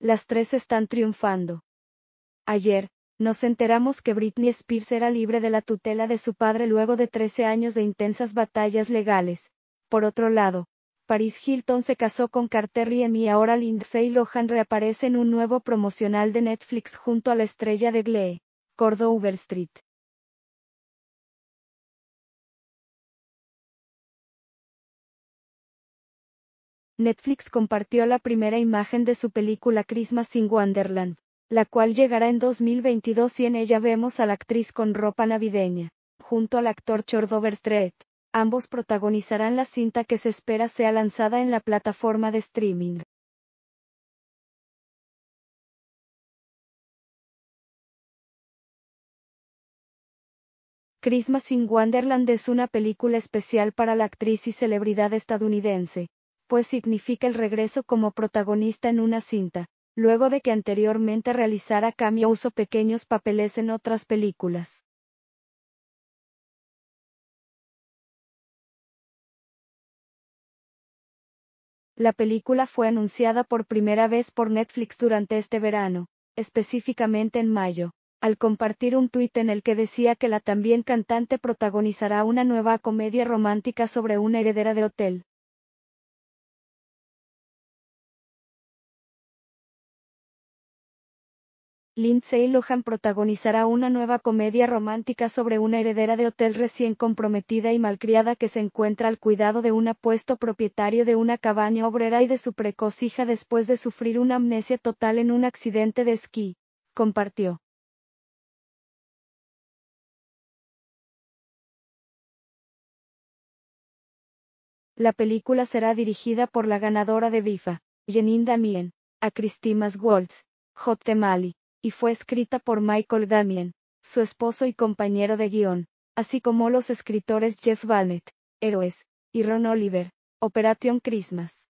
Las tres están triunfando. Ayer, nos enteramos que Britney Spears era libre de la tutela de su padre luego de 13 años de intensas batallas legales. Por otro lado, Paris Hilton se casó con Carter y y ahora Lindsay Lohan reaparece en un nuevo promocional de Netflix junto a la estrella de Glee, Cordover Street. Netflix compartió la primera imagen de su película Christmas in Wonderland, la cual llegará en 2022 y en ella vemos a la actriz con ropa navideña, junto al actor Chordover Overstreet. Ambos protagonizarán la cinta que se espera sea lanzada en la plataforma de streaming. Christmas in Wonderland es una película especial para la actriz y celebridad estadounidense, pues significa el regreso como protagonista en una cinta, luego de que anteriormente realizara cambio uso pequeños papeles en otras películas. La película fue anunciada por primera vez por Netflix durante este verano, específicamente en mayo, al compartir un tuit en el que decía que la también cantante protagonizará una nueva comedia romántica sobre una heredera de hotel. Lindsay Lohan protagonizará una nueva comedia romántica sobre una heredera de hotel recién comprometida y malcriada que se encuentra al cuidado de un apuesto propietario de una cabaña obrera y de su precoz hija después de sufrir una amnesia total en un accidente de esquí, compartió. La película será dirigida por la ganadora de BIFA, Jenin Damien, a Christine Waltz, Mali y fue escrita por Michael Damien, su esposo y compañero de guión, así como los escritores Jeff Bannett, Héroes, y Ron Oliver, Operation Christmas.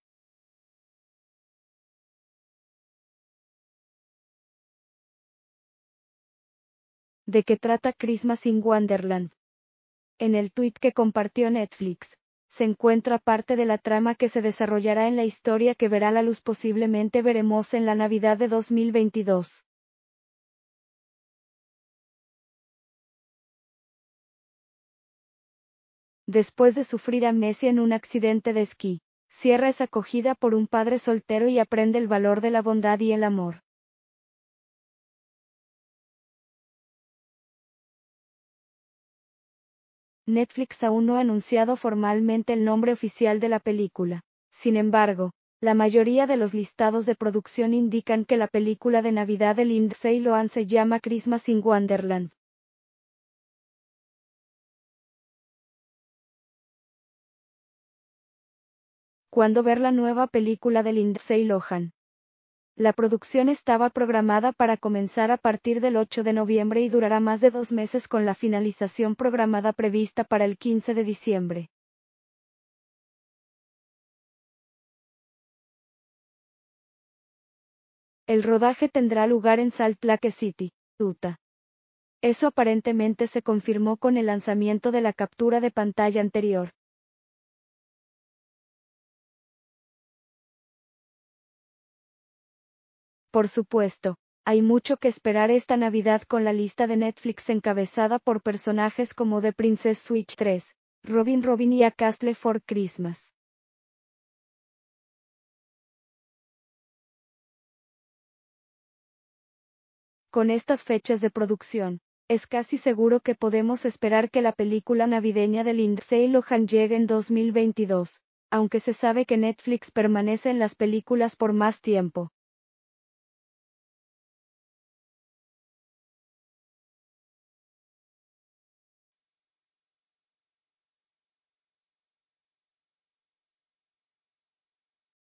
¿De qué trata Christmas in Wonderland? En el tuit que compartió Netflix, se encuentra parte de la trama que se desarrollará en la historia que verá la luz posiblemente veremos en la Navidad de 2022. después de sufrir amnesia en un accidente de esquí. Sierra es acogida por un padre soltero y aprende el valor de la bondad y el amor. Netflix aún no ha anunciado formalmente el nombre oficial de la película. Sin embargo, la mayoría de los listados de producción indican que la película de Navidad de Lindsay Lohan se llama Christmas in Wonderland. cuando ver la nueva película de Lindsay Lohan. La producción estaba programada para comenzar a partir del 8 de noviembre y durará más de dos meses con la finalización programada prevista para el 15 de diciembre. El rodaje tendrá lugar en Salt Lake City, Utah. Eso aparentemente se confirmó con el lanzamiento de la captura de pantalla anterior. Por supuesto, hay mucho que esperar esta Navidad con la lista de Netflix encabezada por personajes como The Princess Switch 3, Robin Robin y A Castle for Christmas. Con estas fechas de producción, es casi seguro que podemos esperar que la película navideña de Lindsay Lohan llegue en 2022, aunque se sabe que Netflix permanece en las películas por más tiempo.